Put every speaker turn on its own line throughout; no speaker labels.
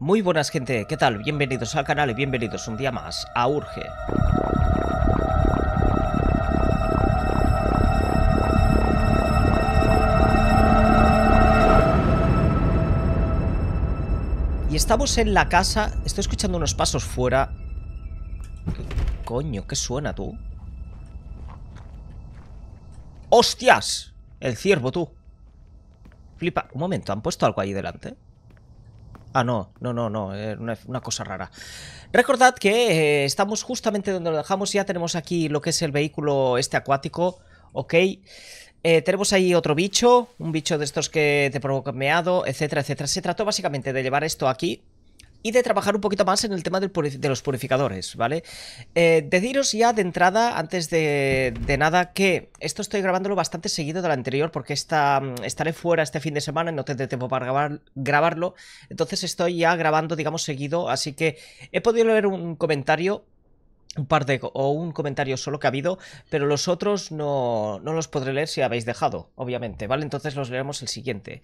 Muy buenas gente, ¿qué tal? Bienvenidos al canal y bienvenidos un día más a Urge. Y estamos en la casa, estoy escuchando unos pasos fuera. coño? ¿Qué suena tú? ¡Hostias! El ciervo, tú. Flipa. Un momento, ¿han puesto algo ahí delante? Ah, no, no, no, no, eh, una, cosa rara. Recordad que eh, estamos justamente donde lo dejamos, ya tenemos aquí lo que es el vehículo este acuático, ok. Eh, tenemos ahí otro bicho, un bicho de estos que te provoca meado, etcétera, etcétera. Se trató básicamente de llevar esto aquí, y de trabajar un poquito más en el tema de los purificadores, ¿vale? Eh, deciros ya de entrada, antes de, de, nada, que esto estoy grabándolo bastante seguido de la anterior porque estaré fuera este fin de semana, y no tendré tiempo para grabarlo, entonces estoy ya grabando, digamos, seguido, así que he podido leer un comentario un par de o un comentario solo que ha habido, pero los otros no, no, los podré leer si habéis dejado, obviamente, ¿vale? Entonces los leeremos el siguiente.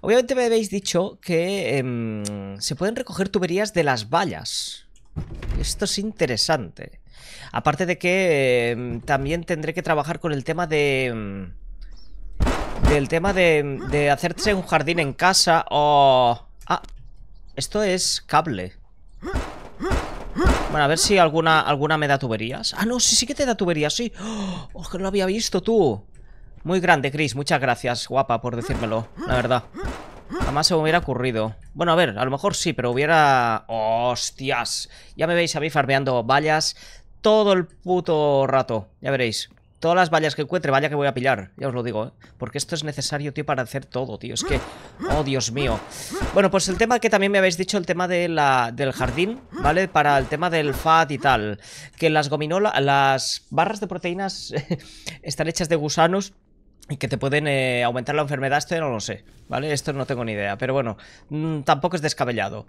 Obviamente me habéis dicho que em, se pueden recoger tuberías de las vallas. Esto es interesante. Aparte de que em, también tendré que trabajar con el tema de... Em, del tema de, de hacerse un jardín en casa o... Ah, esto es cable. Bueno, a ver si alguna, alguna me da tuberías. Ah, no, sí, sí que te da tuberías, sí. ¡Oh, que no lo había visto tú! Muy grande, Chris. Muchas gracias, guapa, por decírmelo. La verdad. Jamás se me hubiera ocurrido. Bueno, a ver, a lo mejor sí, pero hubiera... ¡Hostias! Ya me veis a mí farmeando vallas todo el puto rato. Ya veréis. Todas las vallas que encuentre, vaya que voy a pillar. Ya os lo digo, ¿eh? Porque esto es necesario, tío, para hacer todo, tío. Es que... ¡Oh, Dios mío! Bueno, pues el tema que también me habéis dicho, el tema de la, del jardín, ¿vale? Para el tema del fat y tal. Que las gominolas... Las barras de proteínas están hechas de gusanos y que te pueden eh, aumentar la enfermedad, esto ya no lo sé, ¿vale? Esto no tengo ni idea, pero bueno, mm, tampoco es descabellado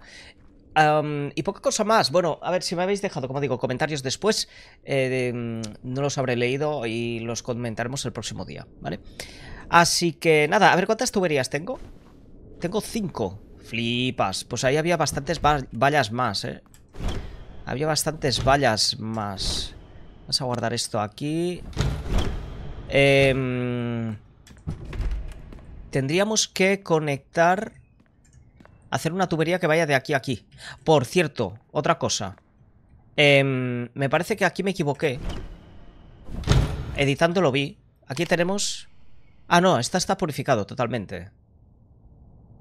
y poca cosa más. Bueno, a ver si me habéis dejado, como digo, comentarios después. Eh, mm, no los habré leído y los comentaremos el próximo día, ¿vale? Así que nada, a ver cuántas tuberías tengo. Tengo cinco. Flipas. Pues ahí había bastantes vallas más, ¿eh? Había bastantes vallas más. Vamos a guardar esto aquí. Em, tendríamos que conectar hacer una tubería que vaya de aquí a aquí. Por cierto, otra cosa. Em, me parece que aquí me equivoqué. Editando lo vi. Aquí tenemos... Ah, no, esta está purificado totalmente.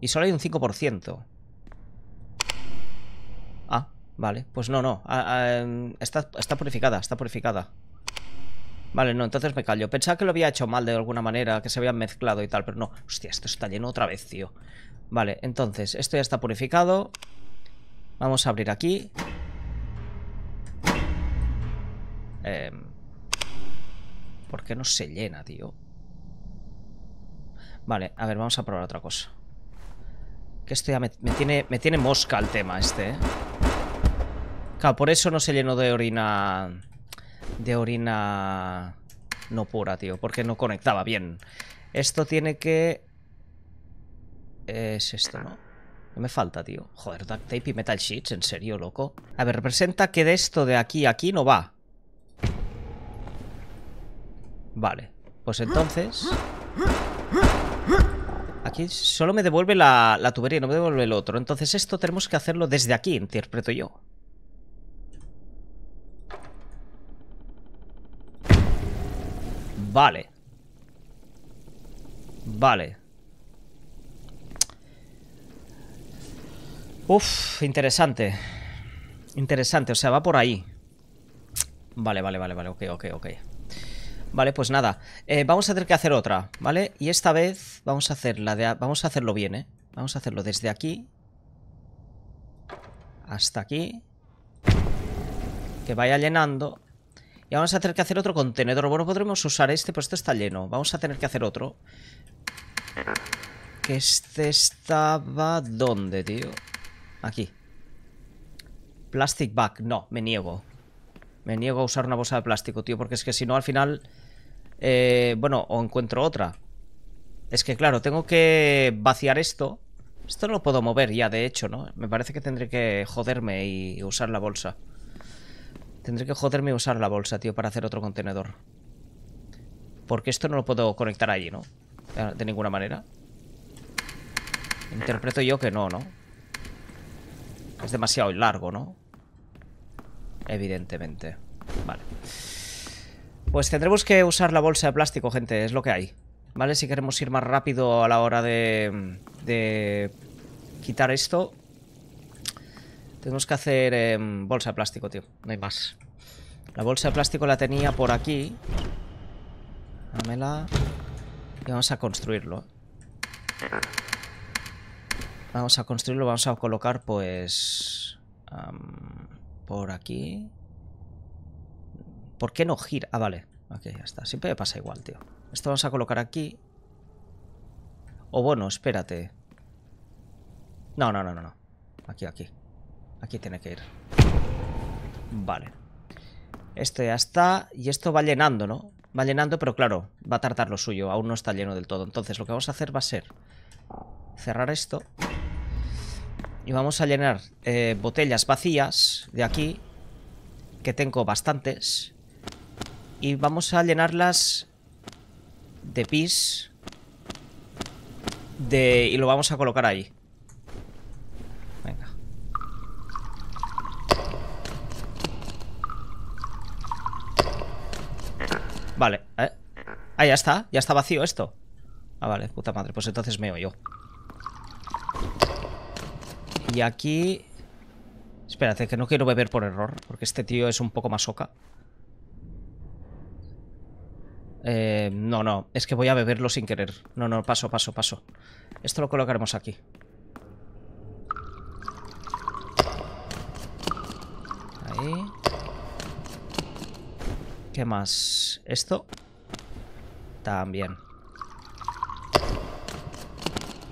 Y solo hay un 5%. Ah, vale. Pues no, no. Ah, ah, em, está, está purificada, está purificada. Vale, no, entonces me callo. Pensaba que lo había hecho mal de alguna manera, que se había mezclado y tal, pero no. Hostia, esto está lleno otra vez, tío. Vale, entonces, esto ya está purificado. Vamos a abrir aquí. Em, ¿Por qué no se llena, tío? Vale, a ver, vamos a probar otra cosa. Que esto ya me, tiene, me tiene mosca el tema este, ¿eh? Claro, por eso no se llenó de orina... De orina... No pura, tío, porque no conectaba bien. Esto tiene que... Es esto, ¿no? me falta, tío. Joder, duct tape y metal sheets, en serio, loco. A ver, representa que de esto de aquí a aquí no va. Vale. Pues entonces... Aquí solo me devuelve la, la tubería, no me devuelve el otro. Entonces esto tenemos que hacerlo desde aquí, interpreto yo. Vale. Vale. Uf, interesante. Interesante, o sea, va por ahí. Vale, vale, vale, vale, ok, ok, ok. Vale, pues nada. Eh, vamos a tener que hacer otra, ¿vale? Y esta vez vamos a hacer la de. Vamos a hacerlo bien, ¿eh? Vamos a hacerlo desde aquí. Hasta aquí. Que vaya llenando. Y vamos a tener que hacer otro contenedor. Bueno, podremos usar este, pero pues esto está lleno. Vamos a tener que hacer otro. Que este estaba... ¿Dónde, tío? Aquí. Plastic bag. No, me niego. Me niego a usar una bolsa de plástico, tío, porque es que si no al final... Eh, bueno, o encuentro otra. Es que claro, tengo que vaciar esto. Esto no lo puedo mover ya, de hecho, ¿no? Me parece que tendré que joderme y usar la bolsa. Tendré que joderme y usar la bolsa, tío, para hacer otro contenedor. Porque esto no lo puedo conectar allí, ¿no? De ninguna manera. Interpreto yo que no, ¿no? Es demasiado largo, ¿no? Evidentemente. Vale. Pues tendremos que usar la bolsa de plástico, gente. Es lo que hay. ¿Vale? Si queremos ir más rápido a la hora de... De... Quitar esto. Tenemos que hacer em, bolsa de plástico, tío. No hay más. La bolsa de plástico la tenía por aquí. Dámela. Y vamos a construirlo. Vamos a construirlo, vamos a colocar pues... por aquí... ¿Por qué no gira? Ah, vale. Ok, ya está. Siempre me pasa igual, tío. Esto vamos a colocar aquí. O bueno, espérate. No, no, no, no, no. Aquí, aquí. Aquí tiene que ir. Vale. Esto ya está. Y esto va llenando, ¿no? Va llenando, pero claro, va a tardar lo suyo. Aún no está lleno del todo. Entonces, lo que vamos a hacer va a ser cerrar esto. Y vamos a llenar eh, botellas vacías de aquí, que tengo bastantes. Y vamos a llenarlas de pis. De, y lo vamos a colocar ahí. Venga. Vale. Eh. Ah, ya está. Ya está vacío esto. Ah, vale, puta madre. Pues entonces me yo. Y aquí... Espérate, que no quiero beber por error, porque este tío es un poco más eh, no, no, es que voy a beberlo sin querer. No, no, paso, paso, paso. Esto lo colocaremos aquí. Ahí. ¿Qué más? Esto. También.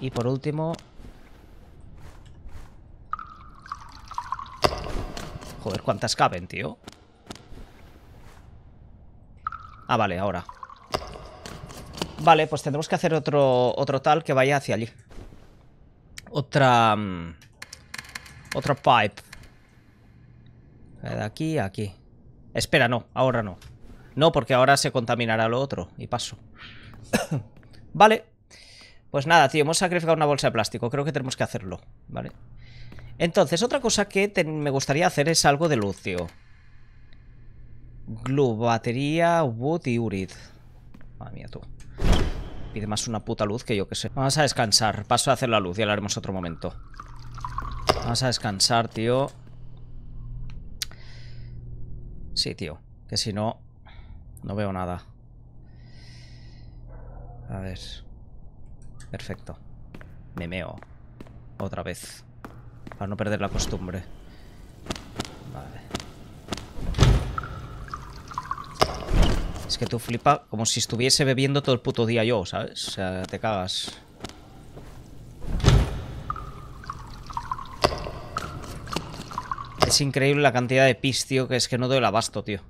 Y por último, ver ¿cuántas caben, tío? Ah, vale, ahora. Vale, pues tendremos que hacer otro, otro tal que vaya hacia allí. Otra... Mm, otra pipe. Eh, de aquí a aquí. Espera, no, ahora no. No, porque ahora se contaminará lo otro. Y paso. vale. Pues nada, tío, hemos sacrificado una bolsa de plástico. Creo que tenemos que hacerlo, ¿vale? Entonces, otra cosa que me gustaría hacer es algo de Lucio. Glue, batería, wood y urid. Madre mía, tú. Pide más una puta luz que yo que sé. Vamos a descansar. Paso a hacer la luz y haremos otro momento. Vamos a descansar, tío. Sí, tío. Que si no, no veo nada. A ver. Perfecto. Me meo. Otra vez. Para no perder la costumbre. Vale. Es que tú flipa como si estuviese bebiendo todo el puto día yo, ¿sabes? O sea, te cagas. Es increíble la cantidad de pis, tío, que es que no doy el abasto, tío.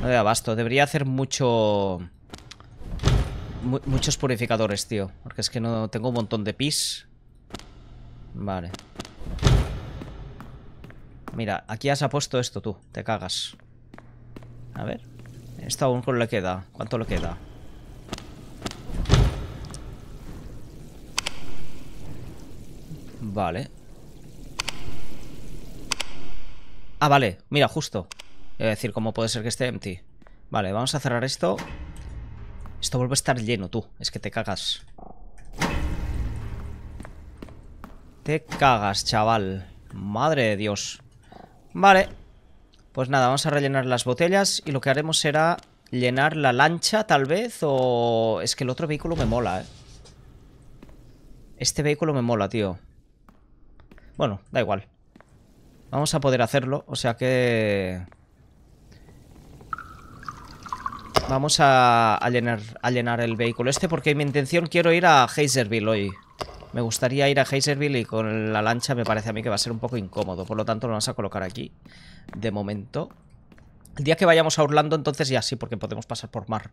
No doy abasto. Debería hacer mucho... muchos purificadores, tío. Porque es que no tengo un montón de pis. Vale. Mira, aquí has apuesto esto tú. Te cagas. A ver. Esto aún le queda. ¿Cuánto le queda? Vale. Ah, vale. Mira, justo. Es decir, ¿cómo puede ser que esté empty? Vale, vamos a cerrar esto. Esto vuelve a estar lleno, tú. Es que te cagas. Te cagas, chaval. Madre de Dios. Vale. Pues nada, vamos a rellenar las botellas y lo que haremos será llenar la lancha, tal vez, o... Es que el otro vehículo me mola, ¿eh? Este vehículo me mola, tío. Bueno, da igual. Vamos a poder hacerlo, o sea que... Vamos a, llenar, a llenar el vehículo este porque mi intención quiero ir a Hazerville hoy. Me gustaría ir a Heiserville y con la lancha me parece a mí que va a ser un poco incómodo. Por lo tanto, lo vamos a colocar aquí. De momento. El día que vayamos a Orlando, entonces ya sí, porque podemos pasar por mar.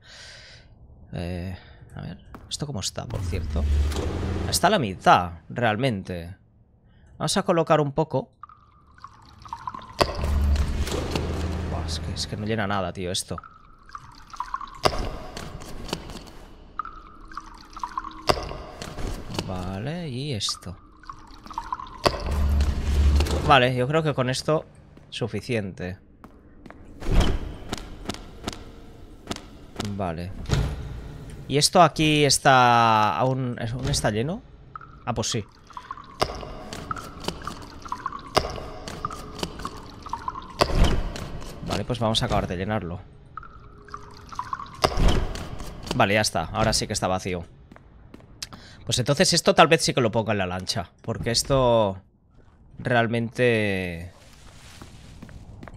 Eh, a ver, ¿esto cómo está, por cierto? Está a la mitad, realmente. Vamos a colocar un poco. es que no llena nada, tío, esto. Vale, y esto. Vale, yo creo que con esto suficiente. Vale. ¿Y esto aquí está... aún, aún está lleno? Ah, pues sí. Vale, pues vamos a acabar de llenarlo. Vale, ya está. Ahora sí que está vacío. Pues entonces esto tal vez sí que lo ponga en la lancha. Porque esto realmente...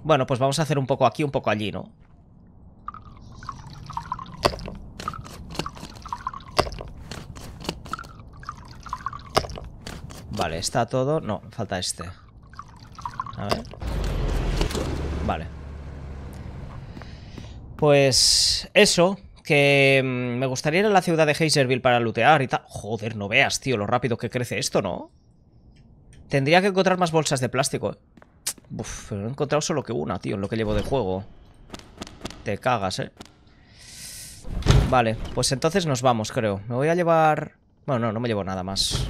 Bueno, pues vamos a hacer un poco aquí, un poco allí, ¿no? Vale, está todo... No, falta este. A ver. Vale. Pues eso, que mm, me gustaría ir a la ciudad de Hazerville para lootear y tal. Joder, no veas, tío, lo rápido que crece esto, ¿no? Tendría que encontrar más bolsas de plástico. Uf, pero he encontrado solo que una, tío, en lo que llevo de juego. Te cagas, ¿eh? Vale, pues entonces nos vamos, creo. Me voy a llevar... Bueno, no, no me llevo nada más.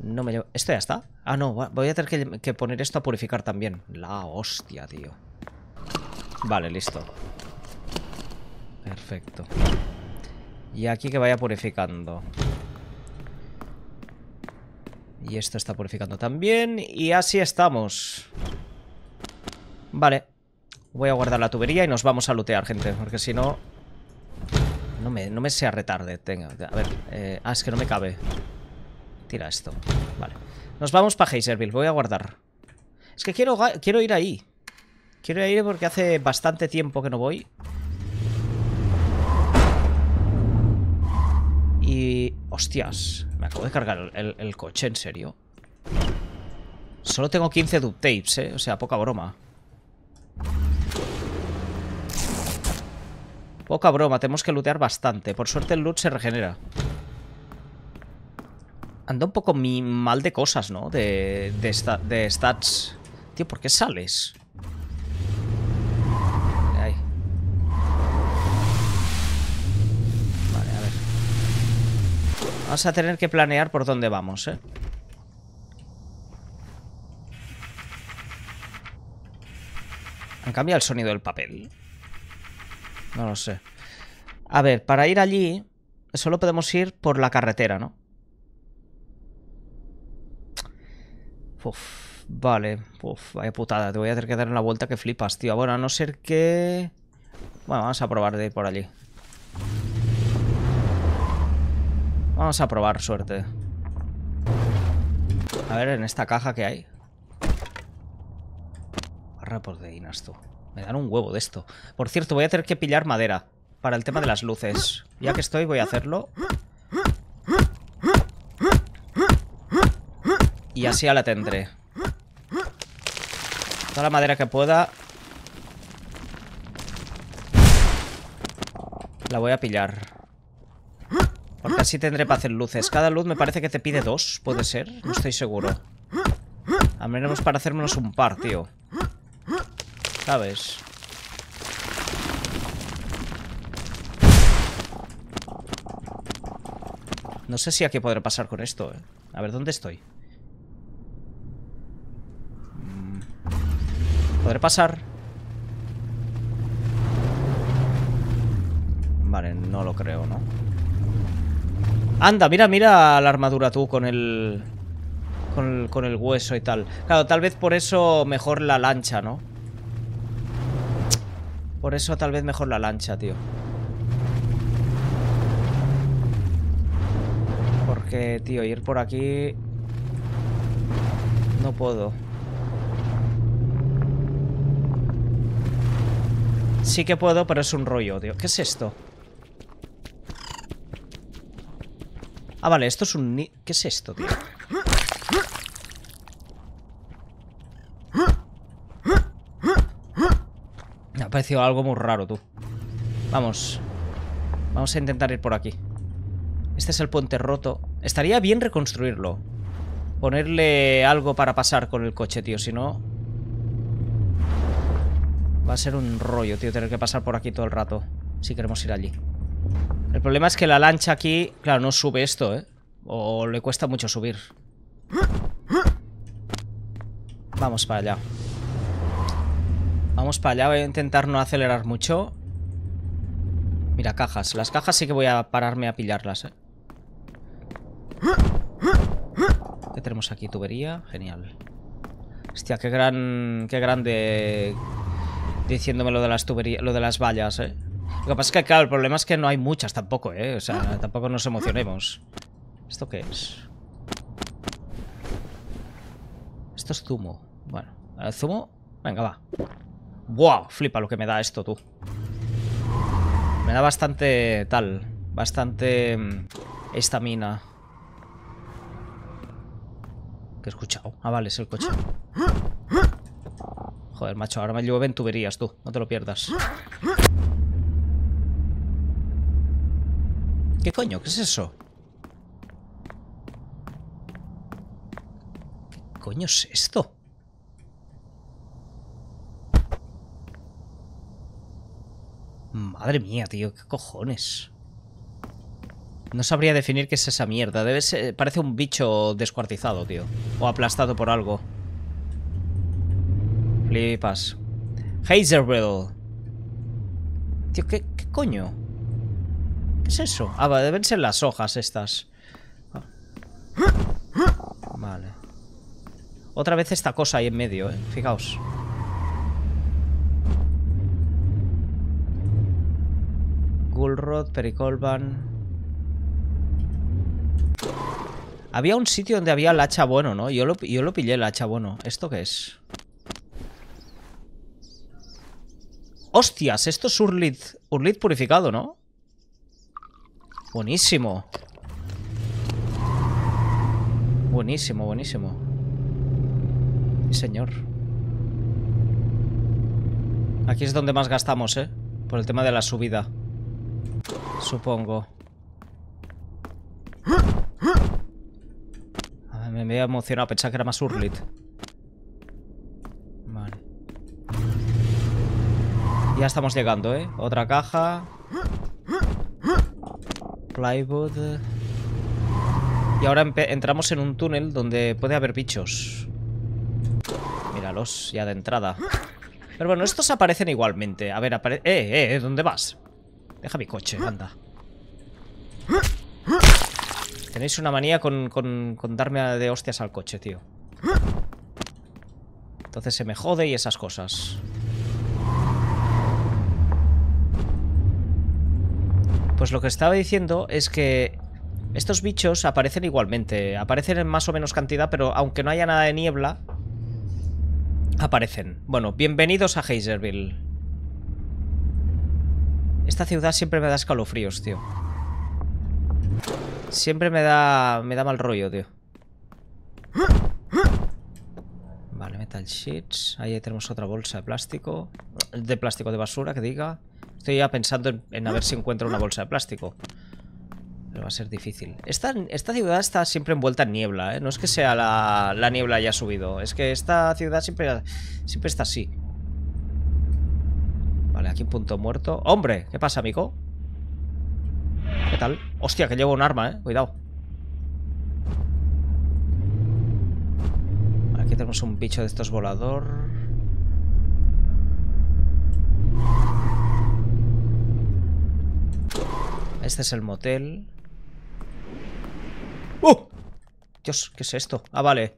No me llevo... ¿Esto ya está? Ah, no, voy a tener que, que poner esto a purificar también. La hostia, tío. Vale, listo. Perfecto. Y aquí que vaya purificando. Y esto está purificando también. Y así estamos. Vale. Voy a guardar la tubería y nos vamos a lootear, gente. Porque si no... No me, no me sea retarde. Tenga, a ver. Eh, ah, es que no me cabe. Tira esto. Vale. Nos vamos para Hazerville. Voy a guardar. Es que quiero, quiero ir ahí. Quiero ir porque hace bastante tiempo que no voy. Hostias, me acabo de cargar el, coche, en serio. Solo tengo 15 duct tapes, ¿eh? O sea, poca broma. Poca broma, tenemos que lootear bastante. Por suerte el loot se regenera. Anda un poco mi mal de cosas, ¿no? De, de stats. Tío, ¿por qué sales? Vas a tener que planear por dónde vamos, ¿eh? ¿Han el sonido del papel? No lo sé. A ver, para ir allí solo podemos ir por la carretera, ¿no? vale. Uf, vaya putada. Te voy a tener que dar la vuelta que flipas, tío. Bueno, a no ser que... Bueno, vamos a probar de ir por allí. Vamos a probar suerte. A ver, en esta caja que hay. Barra de tú. Me dan un huevo de esto. Por cierto, voy a tener que pillar madera. Para el tema de las luces. Ya que estoy, voy a hacerlo. Y así ya la tendré. Toda la madera que pueda. La voy a pillar. Porque así tendré para hacer luces. Cada luz me parece que te pide dos, puede ser. No estoy seguro. A menos para hacérmelos un par, tío. ¿Sabes? No sé si aquí podré pasar con esto, eh. A ver, ¿dónde estoy? Mm. ¿Podré pasar? Vale, no lo creo, ¿no? Anda, mira, mira la armadura tú con el... Con el, hueso y tal. Claro, tal vez por eso mejor la lancha, ¿no? Por eso tal vez mejor la lancha, tío. Porque, tío, ir por aquí... No puedo. Sí que puedo, pero es un rollo, tío. ¿Qué es esto? Ah, vale, esto es un... ¿Qué es esto, tío? Me ha parecido algo muy raro, tú. Vamos. Vamos a intentar ir por aquí. Este es el puente roto. Estaría bien reconstruirlo. Ponerle algo para pasar con el coche, tío. Si no... Va a ser un rollo, tío, tener que pasar por aquí todo el rato. Si queremos ir allí. El problema es que la lancha aquí, claro, no sube esto, ¿eh? O le cuesta mucho subir. Vamos para allá. Vamos para allá, voy a intentar no acelerar mucho. Mira, cajas. Las cajas sí que voy a pararme a pillarlas, ¿eh? ¿Qué tenemos aquí? Tubería. Genial. Hostia, qué gran... Qué grande... Diciéndome lo de las tuberías... Lo de las vallas, ¿eh? Lo que pasa es que, claro, el problema es que no hay muchas tampoco, ¿eh? O sea, tampoco nos emocionemos. ¿Esto qué es? Esto es zumo. Bueno, zumo? Venga, va. ¡Wow! Flipa lo que me da esto, tú. Me da bastante tal. Bastante mm, estamina. ¿Qué he escuchado? Ah, vale, es el coche. Joder, macho, ahora me en tuberías, tú. No te lo pierdas. ¿Qué coño? ¿Qué es eso? ¿Qué coño es esto? Madre mía, tío, qué cojones. No sabría definir qué es esa mierda. Debe ser, parece un bicho descuartizado, tío. O aplastado por algo. Flipas. Hazerville. Tío, ¿qué, qué coño? es eso? Ah, deben ser las hojas estas. Vale. Otra vez esta cosa ahí en medio, eh. Fijaos. Gulrod, Pericolban. Había un sitio donde había el hacha bueno, ¿no? Yo lo, yo lo pillé el hacha bueno. ¿Esto qué es? ¡Hostias! Esto es Urlit, Urlit purificado, ¿no? Buenísimo. Buenísimo, buenísimo. señor. Aquí es donde más gastamos, ¿eh? Por el tema de la subida. Supongo. me había emocionado, pensaba que era más Urlit. Vale. Ya estamos llegando, ¿eh? Otra caja. Y ahora entramos en un túnel donde puede haber bichos. Míralos, ya de entrada. Pero bueno, estos aparecen igualmente. A ver, aparece... Eh, eh, eh, ¿dónde vas? Deja mi coche, anda. Tenéis una manía con, con, con darme de hostias al coche, tío. Entonces se me jode y esas cosas. Pues lo que estaba diciendo es que estos bichos aparecen igualmente. Aparecen en más o menos cantidad, pero aunque no haya nada de niebla, aparecen. Bueno, bienvenidos a Hazerville. Esta ciudad siempre me da escalofríos, tío. Siempre me da, me da mal rollo, tío. Vale, metal sheets. Ahí tenemos otra bolsa de plástico. De plástico de basura, que diga. Estoy ya pensando en, a ver ah. si encuentro una ah. bolsa de plástico. Pero va a ser difícil. Esta, ciudad está siempre envuelta en niebla, ¿eh? No es que sea la, niebla niebla haya subido. Es que esta ciudad siempre, siempre está así. Vale, aquí un punto muerto. ¡Hombre! ¿Qué pasa, amigo? ¿Qué tal? Hostia, que llevo un arma, ¿eh? Cuidado. aquí tenemos un bicho de estos volador. Este es el motel. ¡Oh! Dios, ¿qué es esto? Ah, vale.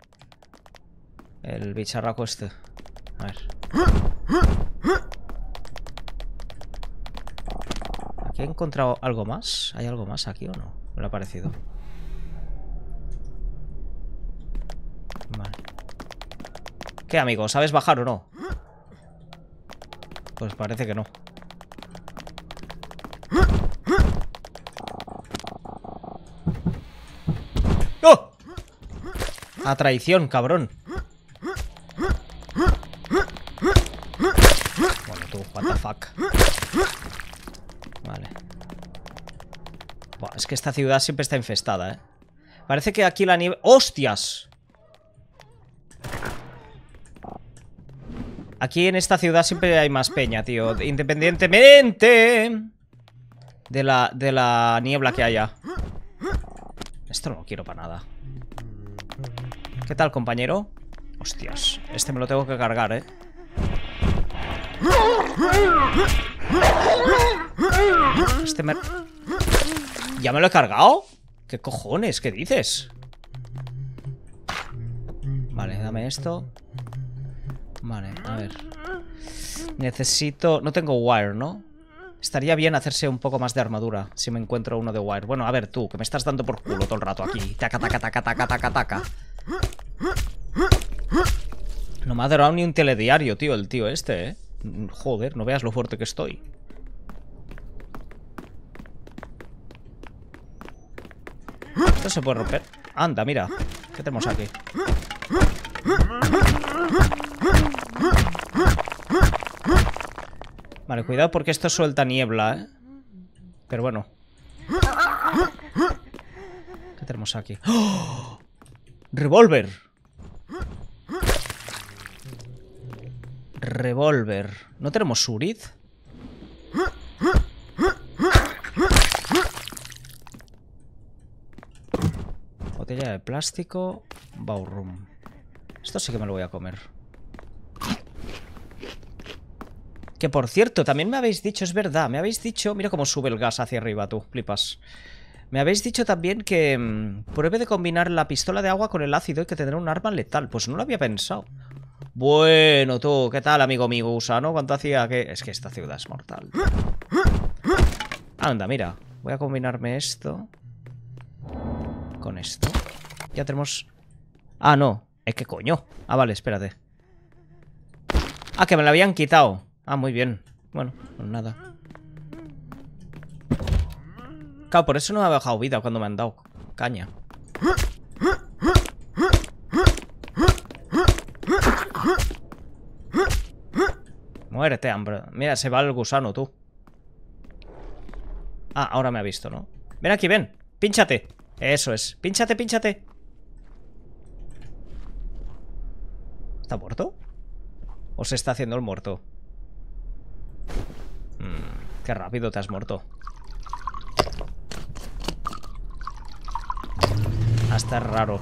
El bicharraco este. A ver. ¿Aquí he encontrado algo más? ¿Hay algo más aquí o no? Me lo ha parecido. Vale. ¿Qué, amigo? ¿Sabes bajar o no? Pues parece que no. A traición, cabrón. Bueno, tú, what the fuck. Vale. es que esta ciudad siempre está infestada, ¿eh? Parece que aquí la nieve... ¡Hostias! Aquí en esta ciudad siempre hay más peña, tío. Independientemente de la, de la niebla que haya. Esto no lo quiero para nada. ¿Qué tal, compañero? Hostias, este me lo tengo que cargar, ¿eh? Este me... ¿Ya me lo he cargado? ¿Qué cojones? ¿Qué dices? Vale, dame esto Vale, a ver Necesito... No tengo wire, ¿no? Estaría bien hacerse un poco más de armadura Si me encuentro uno de wire Bueno, a ver tú, que me estás dando por culo todo el rato aquí Taca, taca, taca, taca, taca, taca no me ha derrado ni un telediario, tío, el tío este, ¿eh? Joder, no veas lo fuerte que estoy. Esto se puede romper. Anda, mira. ¿Qué tenemos aquí? Vale, cuidado porque esto suelta niebla, ¿eh? Pero bueno. ¿Qué tenemos aquí? ¡Oh! Revolver. Revolver. ¿No tenemos Surid? Botella de plástico. Baurum. Esto sí que me lo voy a comer. Que por cierto, también me habéis dicho, es verdad, me habéis dicho... Mira cómo sube el gas hacia arriba, tú, flipas. Me habéis dicho también que mm, pruebe de combinar la pistola de agua con el ácido y que tendrá un arma letal. Pues no lo había pensado. Bueno, tú, ¿qué tal, amigo mío gusano? ¿Cuánto hacía que...? Es que esta ciudad es mortal. Anda, mira. Voy a combinarme esto con esto. Ya tenemos... Ah, no. Es que coño. Ah, vale, espérate. Ah, que me la habían quitado. Ah, muy bien. Bueno, pues nada por eso no me ha bajado vida cuando me han dado caña. Muérete, hambre. Mira, se va el gusano, tú. Ah, ahora me ha visto, ¿no? Ven aquí, ven. Pínchate. Eso es. Pínchate, pínchate. ¿Está muerto? ¿O se está haciendo el muerto? Mm, qué rápido te has muerto. Ah, está raro.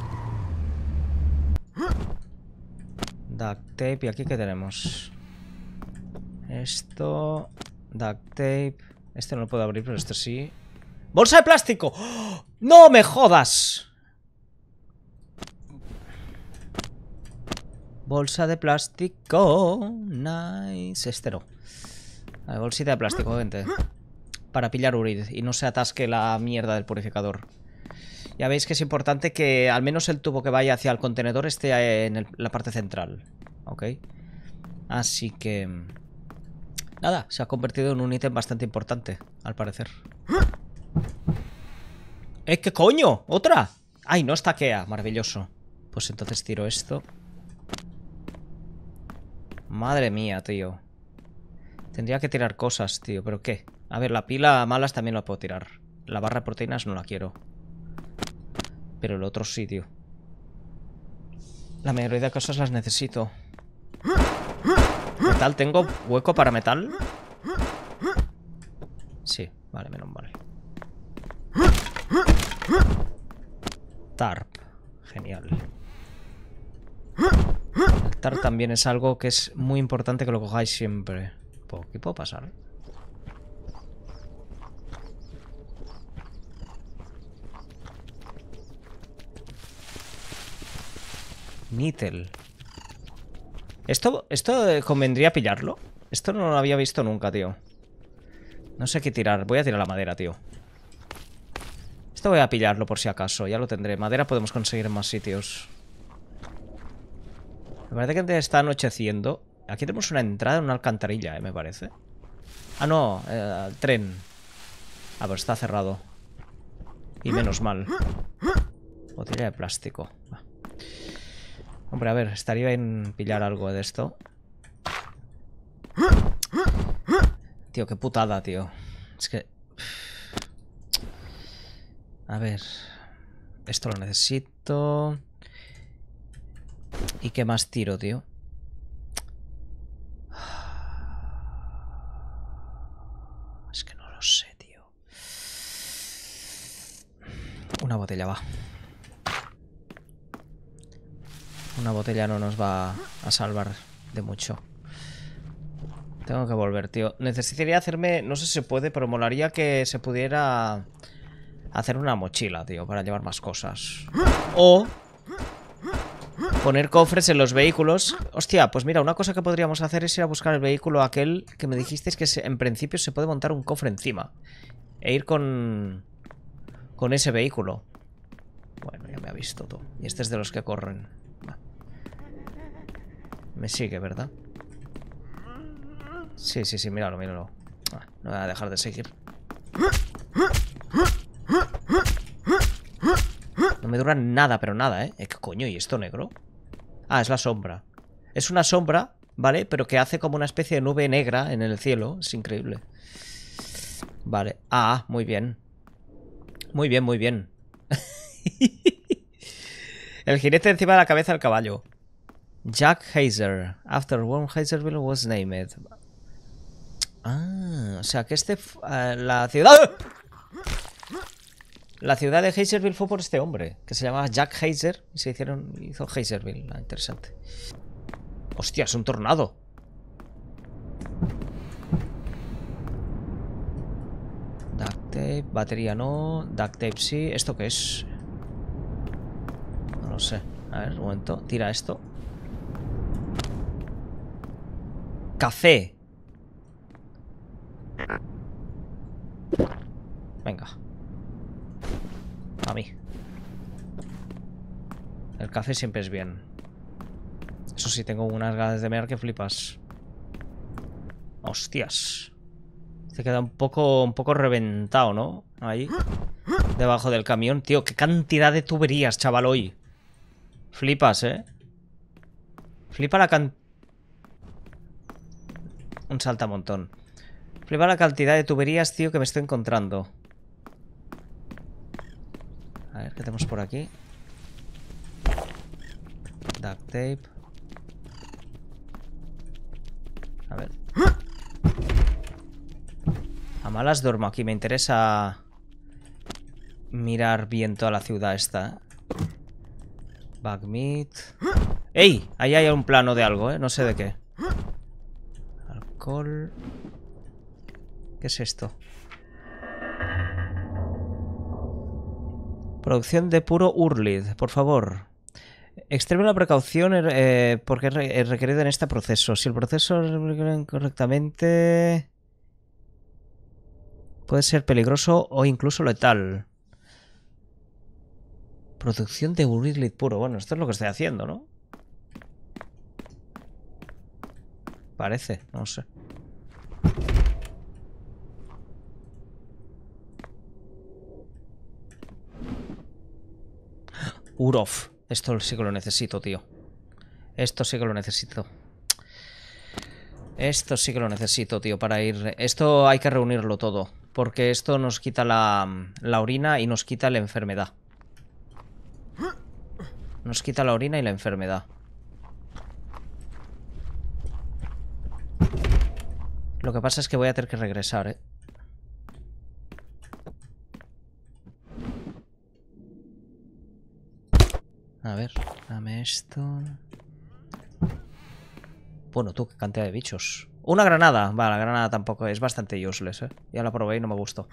Duct tape. ¿Y aquí qué tenemos? Esto... Duct tape. Este no lo puedo abrir, pero este sí. ¡Bolsa de plástico! ¡Oh! ¡No me jodas! Bolsa de plástico. Nice. Este no. bolsita de plástico, gente. Para pillar urid y no se atasque la mierda del purificador. Ya veis que es importante que al menos el tubo que vaya hacia el contenedor esté eh, en la parte central. Ok. Así que... Nada, se ha convertido en un ítem bastante importante, al parecer. ¡Eh, qué coño! ¡Otra! ¡Ay, no estaquea! Maravilloso. Pues entonces tiro esto. Madre mía, tío. Tendría que tirar cosas, tío. ¿Pero qué? A ver, la pila malas también la puedo tirar. La barra de proteínas no la quiero. Pero el otro sitio. La mayoría de cosas las necesito. ¿Metal? ¿Tengo hueco para metal? Sí, vale, menos mal. Tarp. Genial. tarp también es algo que es muy importante que lo cojáis siempre. ¿Qué puedo pasar? Nittel. ¿Esto, ¿Esto eh, convendría pillarlo? Esto no lo había visto nunca, tío. No sé qué tirar. Voy a tirar la madera, tío. Esto voy a pillarlo por si acaso. Ya lo tendré. Madera podemos conseguir en más sitios. Me parece que está anocheciendo. Aquí tenemos una entrada en una alcantarilla, eh, me parece. Ah, no. el eh, tren. A ah, ver, pues está cerrado. Y menos mal. Botella de plástico. Va. Ah. Hombre, a ver, estaría bien pillar algo de esto. Tío, qué putada, tío. Es que... A ver... Esto lo necesito... ¿Y qué más tiro, tío? Es que no lo sé, tío. Una botella va. Una botella no nos va a salvar de mucho. Tengo que volver, tío. Necesitaría hacerme... No sé si se puede, pero molaría que se pudiera... Hacer una mochila, tío, para llevar más cosas. O... Poner cofres en los vehículos. Hostia, pues mira, una cosa que podríamos hacer es ir a buscar el vehículo aquel que me dijisteis que en principio se puede montar un cofre encima. E ir con... Con ese vehículo. Bueno, ya me ha visto todo Y este es de los que corren. Me sigue, ¿verdad? Sí, sí, sí, míralo, míralo. Ah, no voy a dejar de seguir. No me dura nada, pero nada, ¿eh? ¿Qué coño? ¿Y esto negro? Ah, es la sombra. Es una sombra, ¿vale? Pero que hace como una especie de nube negra en el cielo. Es increíble. Vale. Ah, muy bien. Muy bien, muy bien. el jinete encima de la cabeza del caballo. Jack Hazer After Worm Hazerville was named. Ah, o sea que este. Eh, la ciudad. La ciudad de Hazerville fue por este hombre, que se llamaba Jack Hazer y se hicieron, hizo Hazerville ah, interesante. Hostia, es un tornado. Duct tape, batería no, duct tape sí, ¿esto qué es? No lo sé. A ver, un momento, tira esto. Café. Venga. A mí. El café siempre es bien. Eso sí, tengo unas ganas de mear que flipas. Hostias. Se queda un poco, un poco reventado, ¿no? Ahí. Debajo del camión. Tío, qué cantidad de tuberías, chaval, hoy. Flipas, ¿eh? Flipa la cantidad un saltamontón. Prueba la cantidad de tuberías, tío, que me estoy encontrando. A ver, ¿qué tenemos por aquí? Duct tape. A ver. A malas duermo aquí. Me interesa mirar bien toda la ciudad esta. ¿eh? meat ¡Ey! Ahí hay un plano de algo, ¿eh? No sé de qué. ¿Qué es esto? Producción de puro Urlid, por favor. Extreme la precaución eh, porque es requerido en este proceso. Si el proceso es correctamente puede ser peligroso o incluso letal. Producción de Urlid puro. Bueno, esto es lo que estoy haciendo, ¿no? Parece, no sé. Urof. Esto sí que lo necesito, tío. Esto sí que lo necesito. Esto sí que lo necesito, tío, para ir... Esto hay que reunirlo todo. Porque esto nos quita la, la orina y nos quita la enfermedad. Nos quita la orina y la enfermedad. Lo que pasa es que voy a tener que regresar, ¿eh? A ver, dame esto. Bueno, tú, qué cantidad de bichos. Una granada. vale, la granada tampoco es bastante useless, ¿eh? Ya la probé y no me gustó.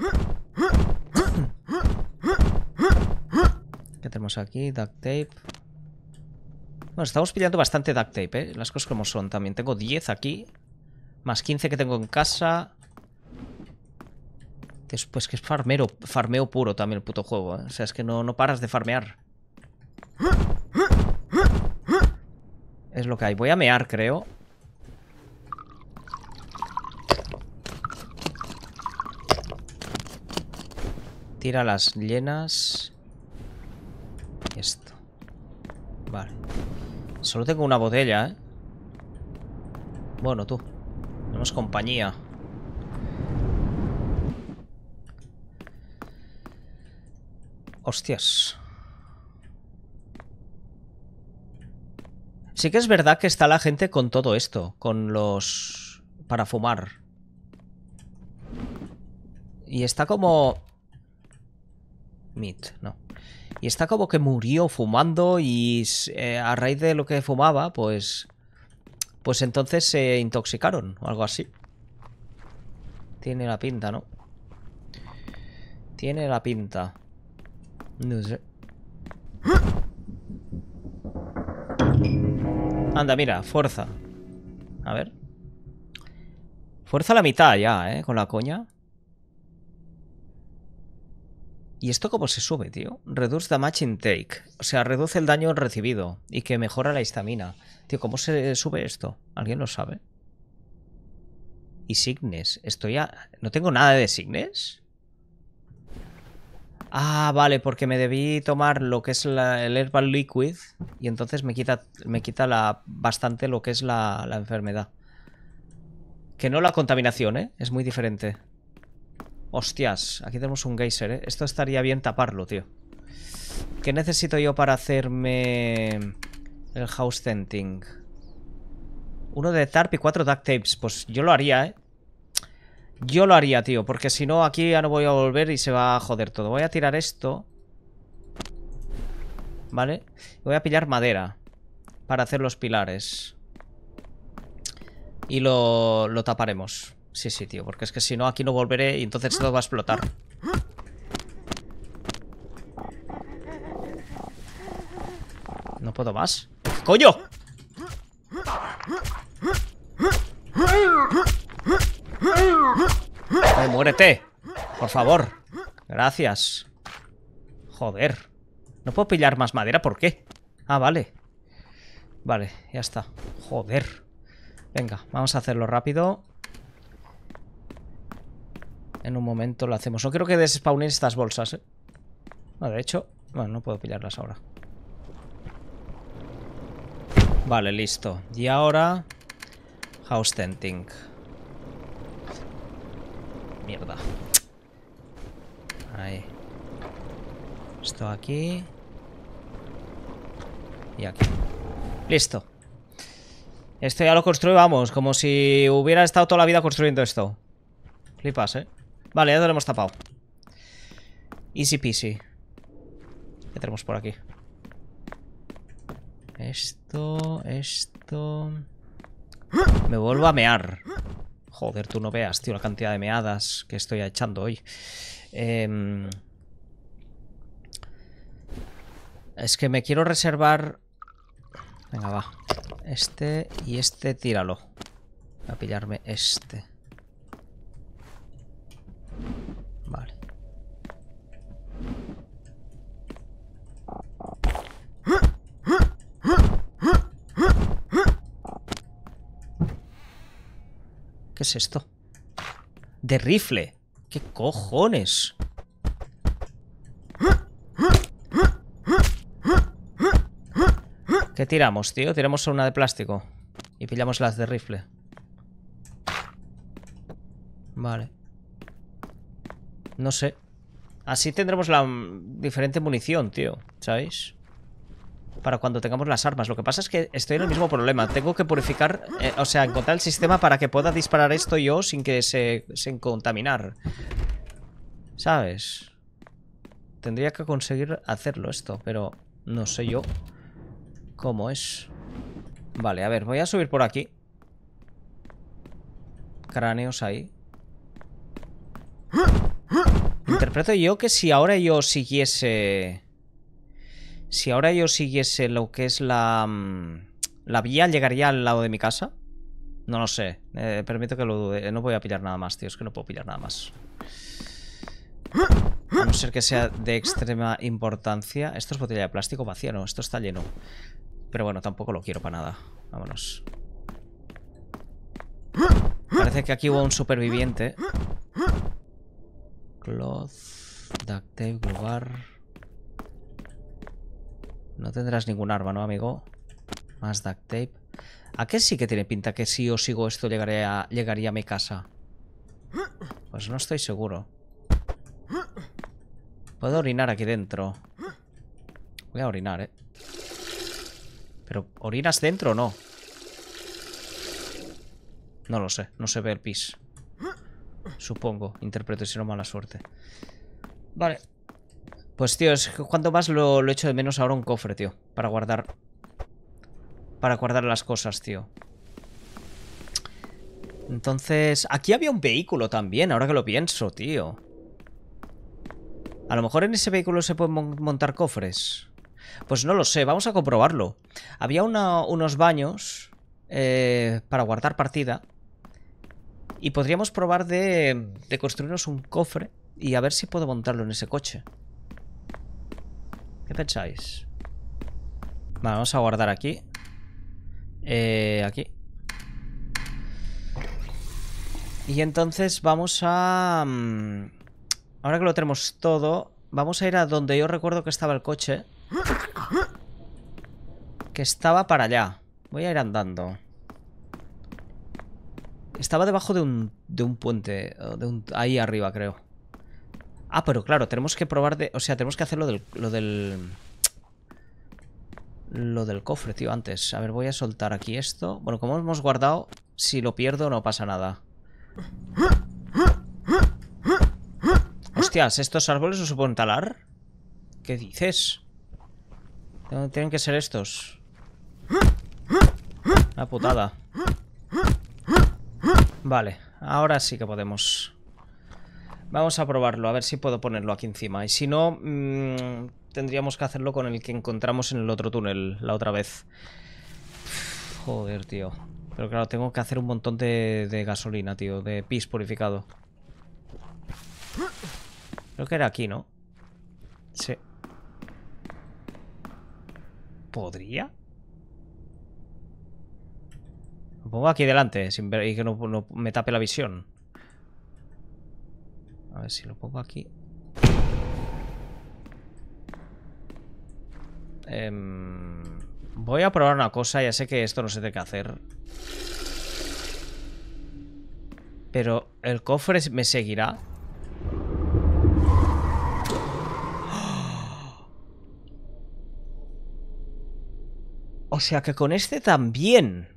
¿Qué tenemos aquí? Duct tape. Bueno, estamos pillando bastante duct tape, ¿eh? Las cosas como son también. Tengo 10 aquí. Más 15 que tengo en casa. Después que es farmero, farmeo puro también el puto juego, ¿eh? O sea, es que no paras de farmear. Es lo que hay. Voy a mear, creo. Tira las llenas. Esto. Vale. Solo tengo una botella, ¿eh? Bueno, tú. Tenemos compañía. Hostias. Sí que es verdad que está la gente con todo esto, con los... para fumar. Y está como... Meat, no. Y está como que murió fumando y eh, a raíz de lo que fumaba, pues... Pues entonces se intoxicaron o algo así. Tiene la pinta, ¿no? Tiene la pinta. No sé. ¡Ah! Anda, mira, fuerza. A ver. Fuerza la mitad ya, ¿eh? Con la coña. ¿Y esto cómo se sube, tío? Reduce damage intake. O sea, reduce el daño recibido y que mejora la histamina. Tío, ¿cómo se sube esto? ¿Alguien lo sabe? Y Signes. Estoy ya... ¿No tengo nada de Signes? Ah, vale, porque me debí tomar lo que es el Herbal Liquid y entonces me quita, me quita la, bastante lo que es la, la enfermedad. Que no la contaminación, ¿eh? Es muy diferente. Hostias, aquí tenemos un geyser, ¿eh? Esto estaría bien taparlo, tío. ¿Qué necesito yo para hacerme el house tenting? Uno de tarp y cuatro duct tapes. Pues yo lo haría, ¿eh? Yo lo haría, tío, porque si no aquí ya no voy a volver y se va a joder todo. Voy a tirar esto. ¿Vale? Voy a pillar madera para hacer los pilares. Y lo, lo taparemos. Sí, sí, tío, porque es que si no aquí no volveré y entonces todo va a explotar. No puedo más. ¡Coño! muérete. Por favor. Gracias. Joder. ¿No puedo pillar más madera? ¿Por qué? Ah, vale. Vale, ya está. Joder. Venga, vamos a hacerlo rápido. En un momento lo hacemos. No quiero que despawnen estas bolsas, ¿eh? de hecho... Bueno, no puedo pillarlas ahora. Vale, listo. Y ahora... House Tenting. Mierda. Ahí. Esto aquí. Y aquí. Listo. Esto ya lo construí, vamos, como si hubiera estado toda la vida construyendo esto. Flipas, ¿eh? Vale, ya lo hemos tapado. Easy peasy. ¿Qué tenemos por aquí? Esto, esto... Me vuelvo a mear. Joder, tú no veas, tío, la cantidad de meadas que estoy echando hoy. Em, es que me quiero reservar... Venga, va. Este y este tíralo. Voy a pillarme este. ¿Qué es esto? De rifle. ¿Qué cojones? ¿Qué tiramos, tío? Tiramos una de plástico. Y pillamos las de rifle. Vale. No sé. Así tendremos la diferente munición, tío. ¿Sabéis? para cuando tengamos las armas. Lo que pasa es que estoy en el mismo problema. Tengo que purificar, eh, o sea, encontrar el sistema para que pueda disparar esto yo sin que se... sin contaminar. ¿Sabes? Tendría que conseguir hacerlo esto, pero no sé yo cómo es. Vale, a ver, voy a subir por aquí. Cráneos ahí. Interpreto yo que si ahora yo siguiese... Si ahora yo siguiese lo que es la, mm, la vía, ¿llegaría al lado de mi casa? No lo sé. Eh, permito que lo dude. Eh, no voy a pillar nada más, tío. Es que no puedo pillar nada más. A no ser que sea de extrema importancia. Esto es botella de plástico vacía, no. Esto está lleno. Pero bueno, tampoco lo quiero para nada. Vámonos. Parece que aquí hubo un superviviente. Cloth, duct tape, lugar... No tendrás ningún arma, ¿no, amigo? Más duct tape. ¿A qué sí que tiene pinta que si o sigo esto llegaría a mi casa? Pues no estoy seguro. Puedo orinar aquí dentro. Voy a orinar, ¿eh? Pero, ¿orinas dentro o no? No lo sé. No se ve el pis. Supongo. Interpreto si no mala suerte. Vale. Pues tío, es que cuanto más lo, echo de menos ahora un cofre, tío. Para guardar... Para guardar las cosas, tío. Entonces... Aquí había un vehículo también, ahora que lo pienso, tío. A lo mejor en ese vehículo se pueden montar cofres. Pues no lo sé, vamos a comprobarlo. Había unos baños eh, para guardar partida. Y podríamos probar de, de construirnos un cofre y a ver si puedo montarlo en ese coche. ¿Qué pensáis? Vale, vamos a guardar aquí. Eh, aquí. Y entonces vamos a... Mm, ahora que lo tenemos todo, vamos a ir a donde yo recuerdo que estaba el coche. Que estaba para allá. Voy a ir andando. Estaba debajo de un, puente. De ahí arriba, creo. Ah, pero claro, tenemos que probar de... O sea, tenemos que hacer lo del... Lo del, lo cofre, tío, antes. A ver, voy a soltar aquí esto. Bueno, como hemos guardado, si lo pierdo no pasa nada. Hostias, ¿estos árboles no se pueden talar? ¿Qué dices? tienen que ser estos? La putada. Vale, ahora sí que podemos... Vamos a probarlo, a ver si puedo ponerlo aquí encima. Y si no, mm, tendríamos que hacerlo con el que encontramos en el otro túnel la otra vez. Joder, tío. Pero claro, tengo que hacer un montón de, gasolina, tío. De pis purificado. Creo que era aquí, ¿no? Sí. ¿Podría? Lo pongo aquí delante sin y que no me tape la visión. A ver si lo pongo aquí. Em, voy a probar una cosa, ya sé que esto no se tiene qué hacer. Pero el cofre me seguirá. O sea que con este también.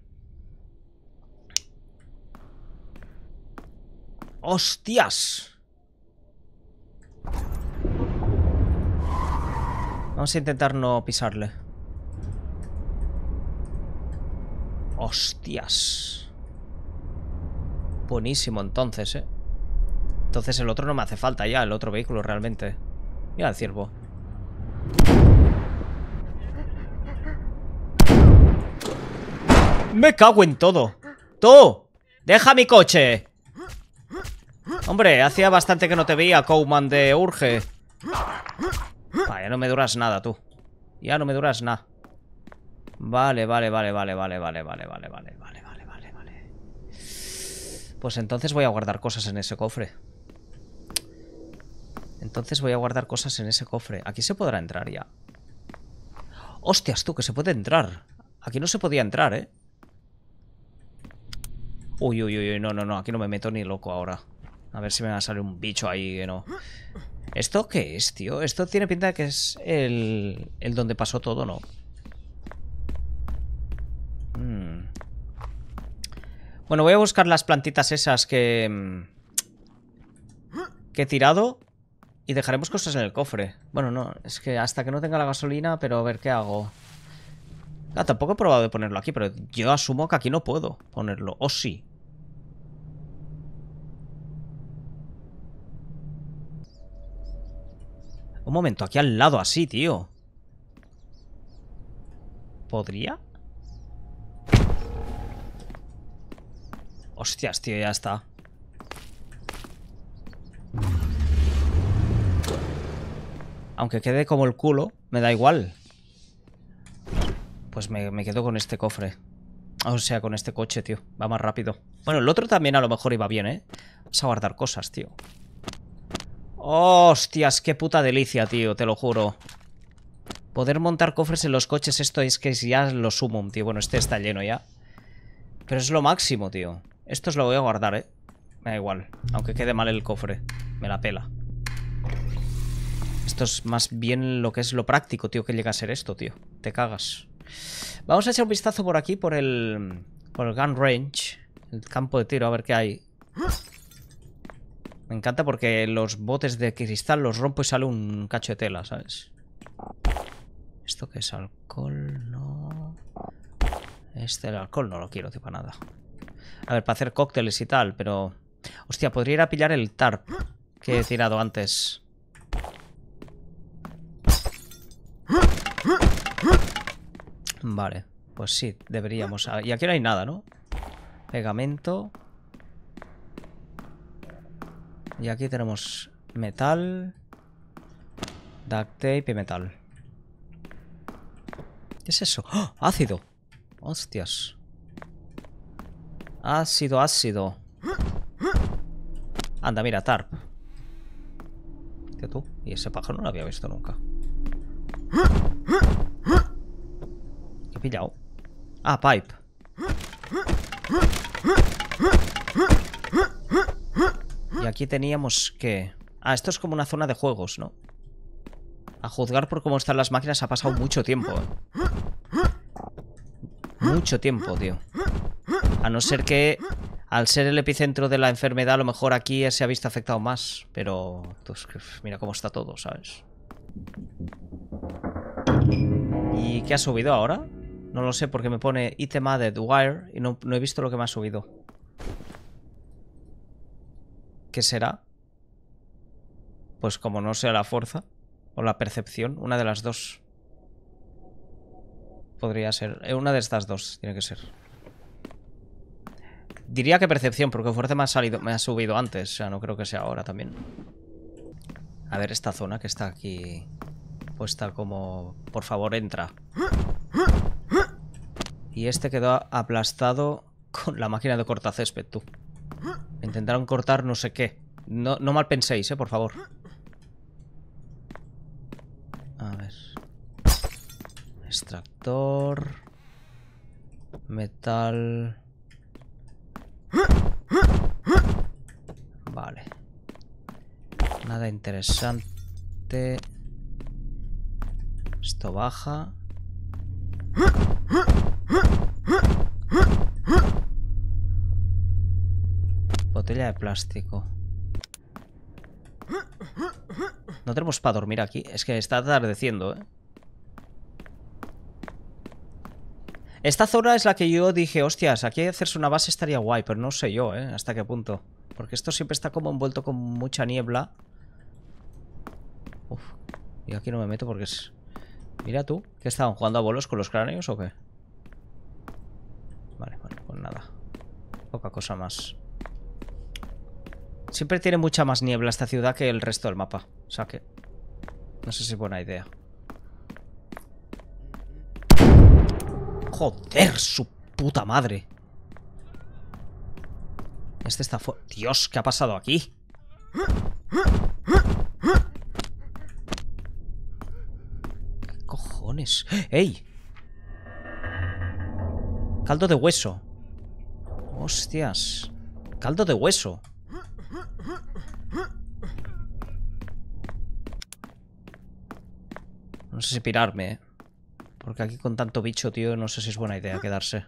¡Hostias! Vamos a intentar no pisarle. Hostias. Buenísimo entonces, ¿eh? Entonces el otro no me hace falta ya, el otro vehículo realmente. Mira el ciervo. Me cago en todo. ¡Tú! ¡Deja mi coche! Hombre, hacía bastante que no te veía, Cowman de Urge ya no me duras nada, tú. Ya no me duras nada. Vale, vale, vale, vale, vale, vale, vale, vale, vale, vale, vale, vale, vale. Pues entonces voy a guardar cosas en ese cofre. Entonces voy a guardar cosas en ese cofre. Aquí se podrá entrar ya. Hostias, tú, que se puede entrar. Aquí no se podía entrar, ¿eh? Uy, uy, uy, no, no, no. Aquí no me meto ni loco ahora. A ver si me va a salir un bicho ahí que no... ¿Esto qué es, tío? Esto tiene pinta de que es el, el donde pasó todo, ¿no? Hmm. Bueno, voy a buscar las plantitas esas que... Mm, que he tirado y dejaremos cosas en el cofre. Bueno, no, es que hasta que no tenga la gasolina, pero a ver qué hago. Ah, tampoco he probado de ponerlo aquí, pero yo asumo que aquí no puedo ponerlo. O sí. momento, aquí al lado así, tío. ¿Podría? Hostias, tío, ya está. Aunque quede como el culo, me da igual. Pues me, me quedo con este cofre. O sea, con este coche, tío. Va más rápido. Bueno, el otro también a lo mejor iba bien, ¿eh? Vamos a guardar cosas, tío. Hostias, qué puta delicia, tío, te lo juro. Poder montar cofres en los coches, esto es que ya lo sumum, tío. Bueno, este está lleno ya. Pero es lo máximo, tío. Esto os lo voy a guardar, eh. Me da igual, aunque quede mal el cofre. Me la pela. Esto es más bien lo que es lo práctico, tío, que llega a ser esto, tío. Te cagas. Vamos a echar un vistazo por aquí, por el... Por el gun range. El campo de tiro, a ver qué hay. Me encanta porque los botes de cristal los rompo y sale un cacho de tela, ¿sabes? ¿Esto qué es? ¿Alcohol? No... Este, el alcohol no lo quiero, tío, para nada. A ver, para hacer cócteles y tal, pero... Hostia, podría ir a pillar el tarp que he tirado antes. Vale, pues sí, deberíamos... Y aquí no hay nada, ¿no? Pegamento... Y aquí tenemos metal, duct tape y metal. ¿Qué es eso? ¡Ah! ¡Ácido! ¡Hostias! Ácido, ácido. Anda, mira, tarp. ¿Qué tú? Y ese pájaro no lo había visto nunca. ¿Qué he pillado? Ah, pipe. Y aquí teníamos que... Ah, esto es como una zona de juegos, ¿no? A juzgar por cómo están las máquinas ha pasado mucho tiempo. ¿eh? Mucho tiempo, tío. A no ser que al ser el epicentro de la enfermedad, a lo mejor aquí se ha visto afectado más. Pero pues, mira cómo está todo, ¿sabes? ¿Y qué ha subido ahora? No lo sé porque me pone item added wire y no, no he visto lo que me ha subido. ¿Qué será? Pues como no sea la fuerza o la percepción, una de las dos. Podría ser. Eh, una de estas dos tiene que ser. Diría que percepción, porque fuerza me ha salido, me ha subido antes. O sea, no creo que sea ahora también. A ver esta zona que está aquí tal como... Por favor, entra. Y este quedó aplastado con la máquina de cortacésped, tú. Intentaron cortar no sé qué. No, mal penséis, eh, por favor. A ver. Extractor. Metal. Vale. Nada interesante. Esto baja. de plástico. No tenemos para dormir aquí. Es que está atardeciendo, ¿eh? Esta zona es la que yo dije, hostias, aquí hacerse una base estaría guay, pero no sé yo, ¿eh? Hasta qué punto. Porque esto siempre está como envuelto con mucha niebla. Y aquí no me meto porque es... Mira tú, ¿qué estaban jugando a bolos con los cráneos o qué? Vale, bueno, pues nada. Poca cosa más. Siempre tiene mucha más niebla esta ciudad que el resto del mapa. O sea que... No sé si es buena idea. Joder, su puta madre. Este está Dios, ¿qué ha pasado aquí? ¿Qué cojones? ¡Ey! Caldo de hueso. Hostias. Caldo de hueso. No sé si pirarme, ¿eh? Porque aquí con tanto bicho, tío, no sé si es buena idea quedarse.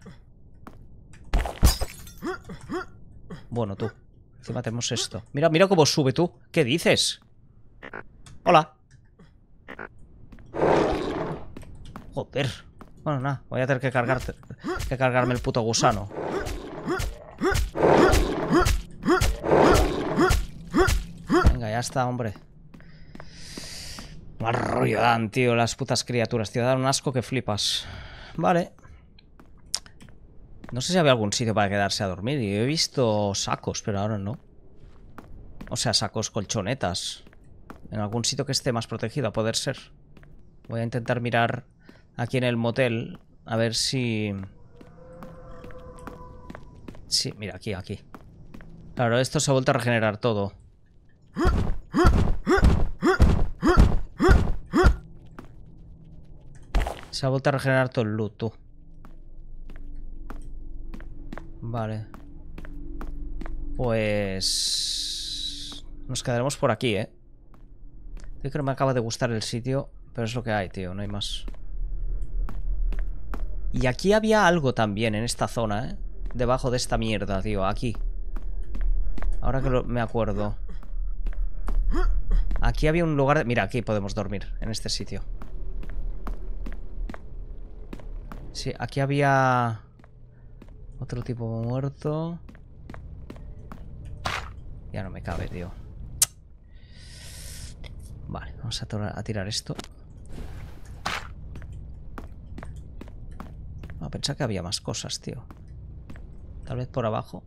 Bueno, tú. Encima tenemos esto. Mira, mira cómo sube tú. ¿Qué dices? Hola. Joder. Bueno, nada. Voy a tener que cargarte. Que cargarme el puto gusano. ya está, hombre. Mal tío, las putas criaturas, tío. Dan un asco que flipas. Vale. No sé si había algún sitio para quedarse a dormir. Y he visto sacos, pero ahora no. O sea, sacos, colchonetas. En algún sitio que esté más protegido, a poder ser. Voy a intentar mirar aquí en el motel. A ver si... Sí, mira, aquí, aquí. Claro, esto se ha vuelto a regenerar todo. Se ha a regenerar todo el loot, tú. Vale. Pues... Nos quedaremos por aquí, ¿eh? creo que me acaba de gustar el sitio, pero es lo que hay, tío. No hay más. Y aquí había algo también en esta zona, ¿eh? Debajo de esta mierda, tío. Aquí. Ahora que me acuerdo. Aquí había un lugar... Mira, aquí podemos dormir, en este sitio. Sí, aquí había... Otro tipo muerto. Ya no me cabe, tío. Vale, vamos a, tirar esto. A ah, pensar que había más cosas, tío. Tal vez por abajo.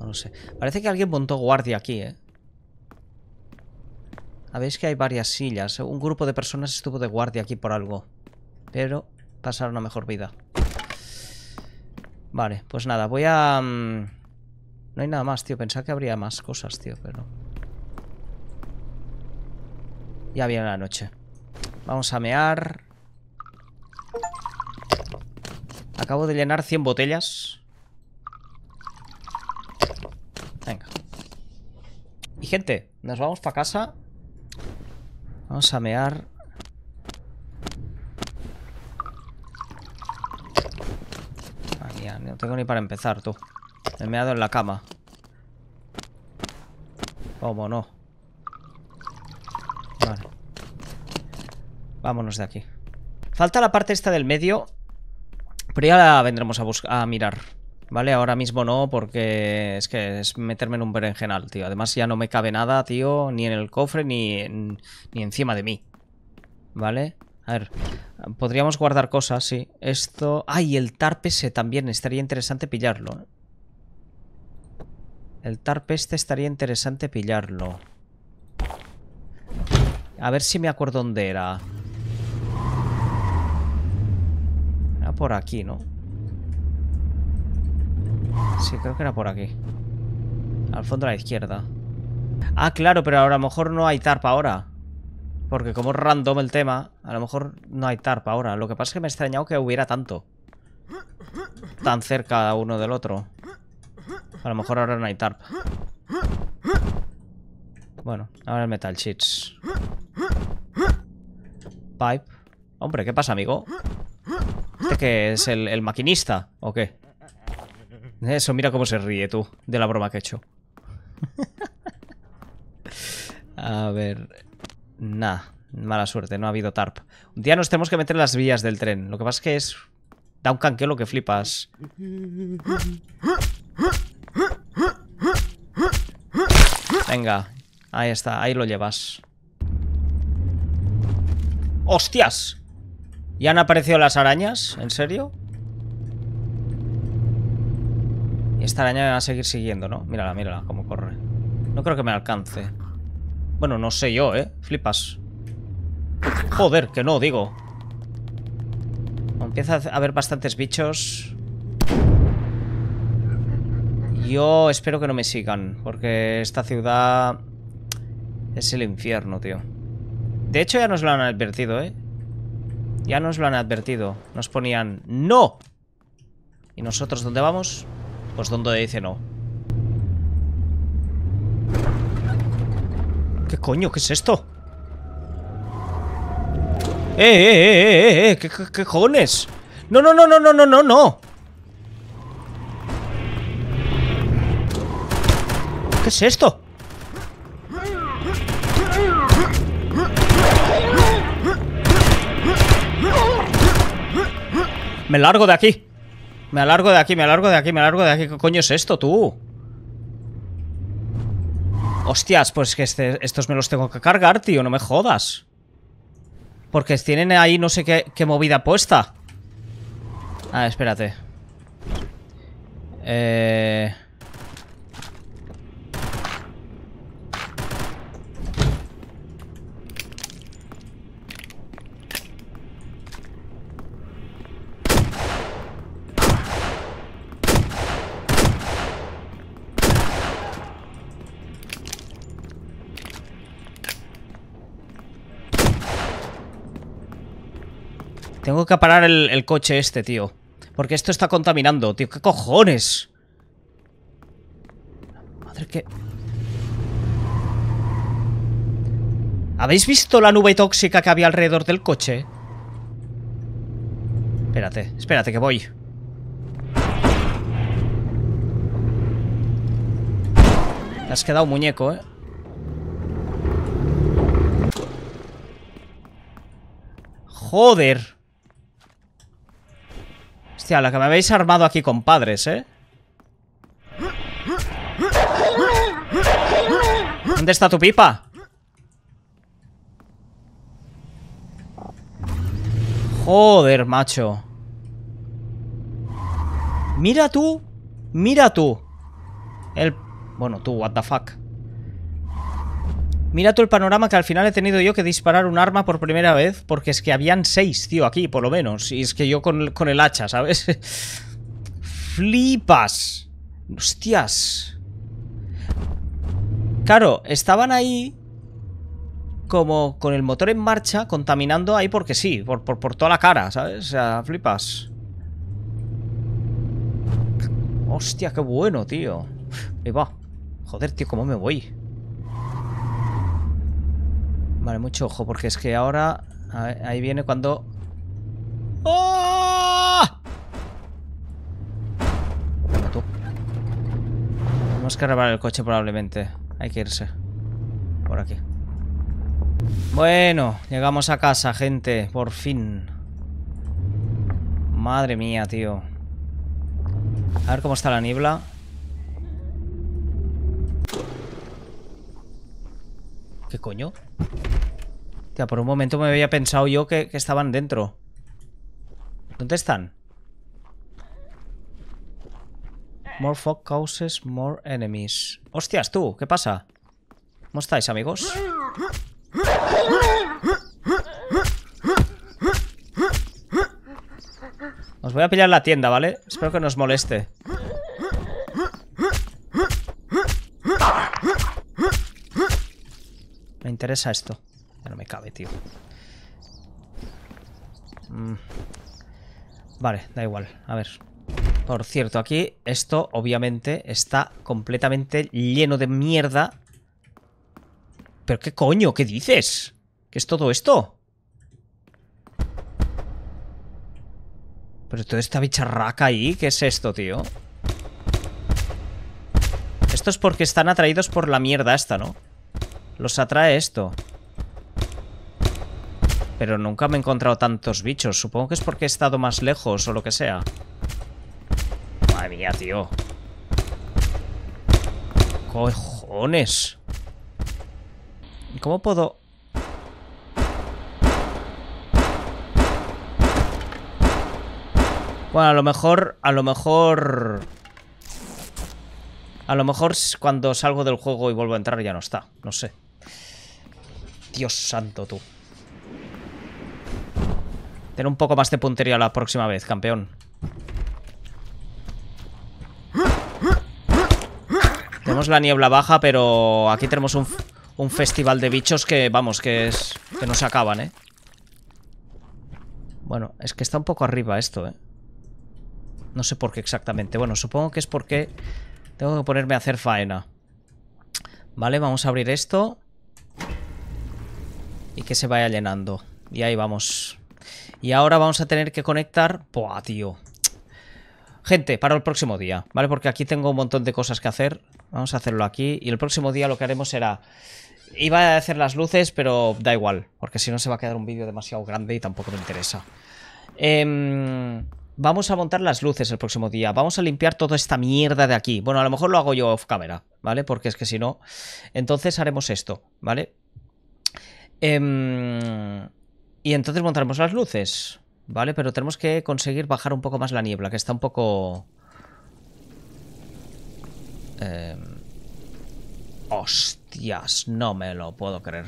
No lo sé. Parece que alguien montó guardia aquí, ¿eh? A veis que hay varias sillas. Un grupo de personas estuvo de guardia aquí por algo. Pero pasar una mejor vida. Vale, pues nada, voy a... Mm, no hay nada más, tío. Pensaba que habría más cosas, tío, pero... Ya viene la noche. Vamos a mear. Acabo de llenar 100 botellas. Venga. Y gente, nos vamos para casa. Vamos a mear. tengo ni para empezar, tú. Me he dado en la cama. ¿Cómo no? Vale. Vámonos de aquí. Falta la parte esta del medio. Pero ya la vendremos a, buscar, a mirar. ¿Vale? Ahora mismo no, porque es que es meterme en un berenjenal, tío. Además ya no me cabe nada, tío, ni en el cofre, ni, ni encima de mí. ¿Vale? A ver, podríamos guardar cosas, sí. Esto... ¡Ay, el tarpe ese también! Estaría interesante pillarlo. ¿eh? El tarpe este estaría interesante pillarlo. A ver si me acuerdo dónde era. Era por aquí, ¿no? Sí, creo que era por aquí. Al fondo a la izquierda. Ah, claro, pero a lo mejor no hay tarpa ahora. Porque como es random el tema, a lo mejor no hay tarp ahora. Lo que pasa es que me he extrañado que hubiera tanto. Tan cerca uno del otro. A lo mejor ahora no hay tarp. Bueno, ahora el metal cheats Pipe. Hombre, ¿qué pasa, amigo? ¿Este que es el, el maquinista o qué? Eso, mira cómo se ríe tú de la broma que he hecho. A ver, Nah, mala suerte, no ha habido tarp. Un día nos tenemos que meter en las vías del tren. Lo que pasa es que es... Da un canqueo lo que flipas. Venga, ahí está, ahí lo llevas. ¡Hostias! ¿Ya han aparecido las arañas? ¿En serio? Y esta araña me va a seguir siguiendo, ¿no? Mírala, mírala, cómo corre. No creo que me alcance. Bueno, no sé yo, ¿eh? Flipas. Joder, que no, digo. Empieza a haber bastantes bichos. Yo espero que no me sigan, porque esta ciudad es el infierno, tío. De hecho, ya nos lo han advertido, ¿eh? Ya nos lo han advertido. Nos ponían ¡No! ¿Y nosotros dónde vamos? Pues donde dice no. ¿Qué coño? ¿Qué es esto? ¡Eh, eh, eh, eh! eh! eh! ¿Qué, cojones? ¡No, no, no, no, no, no, no, no! ¿Qué es esto? Me largo de aquí. Me largo de aquí, me largo de aquí, me largo de aquí. ¿Qué coño es esto, tú? Hostias, pues que este, estos me los tengo que cargar, tío, no me jodas. Porque tienen ahí no sé qué, qué movida puesta. Ah, espérate. Eh... Tengo que parar el, coche este, tío. Porque esto está contaminando, tío. ¿Qué cojones? Madre que... ¿Habéis visto la nube tóxica que había alrededor del coche? Espérate, espérate que voy. Te has quedado muñeco, ¿eh? Joder la que me habéis armado aquí, compadres, ¿eh? ¿Dónde está tu pipa? Joder, macho Mira tú Mira tú El... Bueno, tú, what the fuck Mira todo el panorama que al final he tenido yo que disparar un arma por primera vez, porque es que habían seis, tío, aquí, por lo menos. Y es que yo con, el hacha, ¿sabes? Flipas. Hostias. Claro, estaban ahí como con el motor en marcha, contaminando ahí porque sí, por, por, por toda la cara, ¿sabes? O sea, flipas. Hostia, qué bueno, tío. Ahí va. Joder, tío, ¿cómo me voy? Vale, mucho ojo, porque es que ahora... ahí viene cuando... ¡Oh! mató. Tenemos que reparar el coche probablemente. Hay que irse. Por aquí. Bueno, llegamos a casa, gente. Por fin. Madre mía, tío. A ver cómo está la niebla. ¿Qué coño? Tía, por un momento me había pensado yo que, estaban dentro. ¿Dónde están? More fog causes more enemies. Hostias, tú, ¿qué pasa? ¿Cómo estáis, amigos? Os voy a pillar la tienda, ¿vale? Espero que no os moleste. Me interesa esto. Ya no me cabe, tío. Mm. Vale, da igual. A ver. Por cierto, aquí esto obviamente está completamente lleno de mierda. ¿Pero qué coño? ¿Qué dices? ¿Qué es todo esto? Pero toda esta bicharraca ahí, ¿qué es esto, tío? Esto es porque están atraídos por la mierda esta, ¿no? los atrae esto. Pero nunca me he encontrado tantos bichos. Supongo que es porque he estado más lejos o lo que sea. Madre mía, tío. ¡Cojones! ¿Cómo puedo...? Bueno, a lo mejor... A lo mejor... A lo mejor cuando salgo del juego y vuelvo a entrar ya no está. No sé. Dios santo, tú. Ten un poco más de puntería la próxima vez, campeón. Tenemos la niebla baja, pero aquí tenemos un, festival de bichos que, vamos, que, es, que no se acaban, ¿eh? Bueno, es que está un poco arriba esto, ¿eh? No sé por qué exactamente. Bueno, supongo que es porque tengo que ponerme a hacer faena. Vale, vamos a abrir esto y que se vaya llenando. Y ahí vamos. Y ahora vamos a tener que conectar... Buah, tío. Gente, para el próximo día, ¿vale? Porque aquí tengo un montón de cosas que hacer. Vamos a hacerlo aquí. Y el próximo día lo que haremos será... Iba a hacer las luces, pero da igual. Porque si no se va a quedar un vídeo demasiado grande y tampoco me interesa. Em, vamos a montar las luces el próximo día. Vamos a limpiar toda esta mierda de aquí. Bueno, a lo mejor lo hago yo off camera ¿vale? Porque es que si no... Entonces haremos esto, ¿vale? Em, y entonces montaremos las luces, ¿vale? Pero tenemos que conseguir bajar un poco más la niebla, que está un poco... Em, hostias, no me lo puedo creer.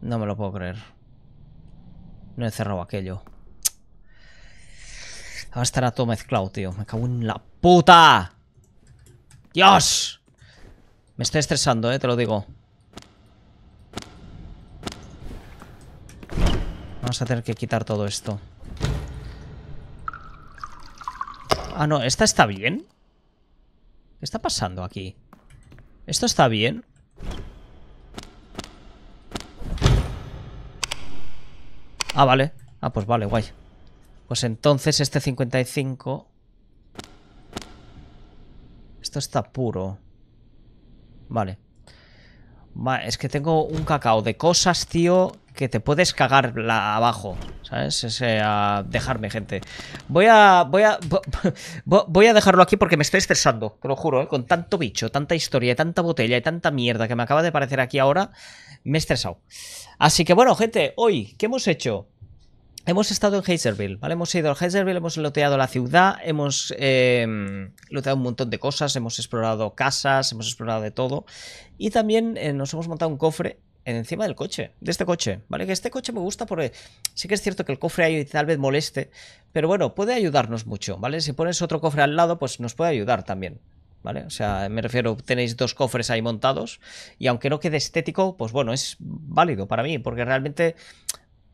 No me lo puedo creer. No he cerrado aquello. Va estar a todo mezclado, tío. Me cago en la puta. ¡Dios! Me está estresando, eh, te lo digo. Vamos a tener que quitar todo esto. Ah, no, ¿esta está bien? ¿Qué está pasando aquí? ¿Esto está bien? Ah, vale. Ah, pues vale, guay. Pues entonces este 55... Esto está puro. Vale. es que tengo un cacao de cosas, tío, que te puedes cagar abajo, ¿sabes? Ese, eh, a dejarme, gente. Voy a, voy a, voy a dejarlo aquí porque me estoy estresando, te lo juro, ¿eh? Con tanto bicho, tanta historia, y tanta botella y tanta mierda que me acaba de aparecer aquí ahora, me he estresado. Así que bueno, gente, hoy, ¿qué hemos hecho? Hemos estado en Hazerville, ¿vale? Hemos ido al Hazerville, hemos loteado la ciudad, hemos em, loteado un montón de cosas, hemos explorado casas, hemos explorado de todo. Y también eh, nos hemos montado un cofre encima del coche, de este coche, ¿vale? Que este coche me gusta porque sí que es cierto que el cofre ahí tal vez moleste, pero bueno, puede ayudarnos mucho, ¿vale? Si pones otro cofre al lado, pues nos puede ayudar también. ¿Vale? O sea, me refiero, tenéis dos cofres ahí montados y aunque no quede estético, pues bueno, es válido para mí, porque realmente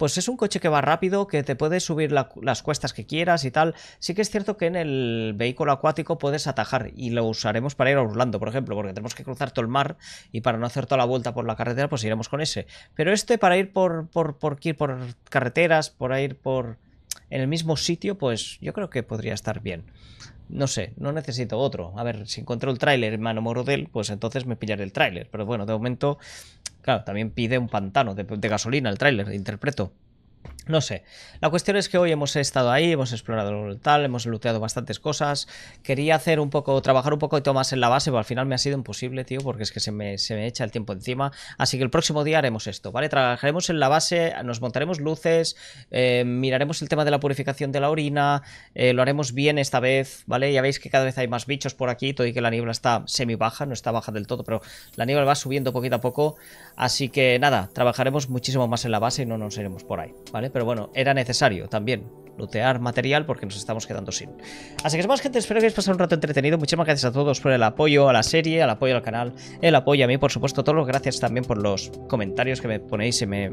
pues es un coche que va rápido, que te puede subir las cuestas que quieras y tal. Sí que es cierto que en el vehículo acuático puedes atajar y lo usaremos para ir a Orlando, por ejemplo, porque tenemos que cruzar todo el mar y para no hacer toda la vuelta por la carretera, pues iremos con ese. Pero este para ir por, por, por, ir por carreteras, por ir por en el mismo sitio, pues yo creo que podría estar bien no sé, no necesito otro. A ver, si encuentro el tráiler en Mano Morodel, pues entonces me pillaré el tráiler. Pero bueno, de momento, claro, también pide un pantano de, de gasolina el tráiler, interpreto. No sé. La cuestión es que hoy hemos estado ahí, hemos explorado tal, hemos looteado bastantes cosas. Quería hacer un poco, trabajar un poco más en la base, pero al final me ha sido imposible, tío, porque es que se me, se me echa el tiempo encima. Así que el próximo día haremos esto, ¿vale? Trabajaremos en la base, nos montaremos luces, eh, miraremos el tema de la purificación de la orina, eh, lo haremos bien esta vez, ¿vale? Ya veis que cada vez hay más bichos por aquí, todo que la niebla está semi baja, no está baja del todo, pero la niebla va subiendo poquito a poco. Así que nada, trabajaremos muchísimo más en la base y no nos iremos por ahí, ¿vale? pero bueno, era necesario también lootear material porque nos estamos quedando sin. Así que es más gente, espero que hayáis pasado un rato entretenido. Muchísimas gracias a todos por el apoyo a la serie, al apoyo al canal, el apoyo a mí, por supuesto, todos los gracias también por los comentarios que me ponéis y me,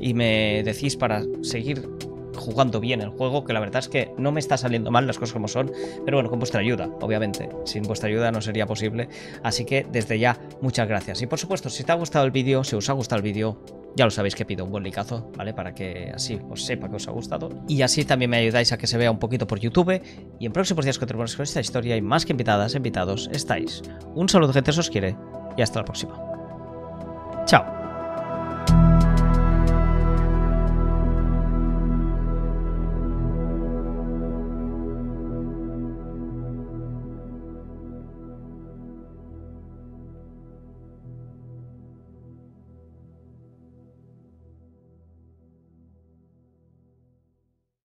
y me decís para seguir jugando bien el juego, que la verdad es que no me está saliendo mal las cosas como son, pero bueno, con vuestra ayuda, obviamente. Sin vuestra ayuda no sería posible. Así que desde ya, muchas gracias. Y por supuesto, si te ha gustado el vídeo, si os ha gustado el vídeo, ya lo sabéis que pido un buen licazo, ¿vale? Para que así os sepa que os ha gustado. Y así también me ayudáis a que se vea un poquito por YouTube. Y en próximos días que con esta historia y más que invitadas, invitados, estáis. Un saludo gente, os quiere y hasta la próxima. Chao.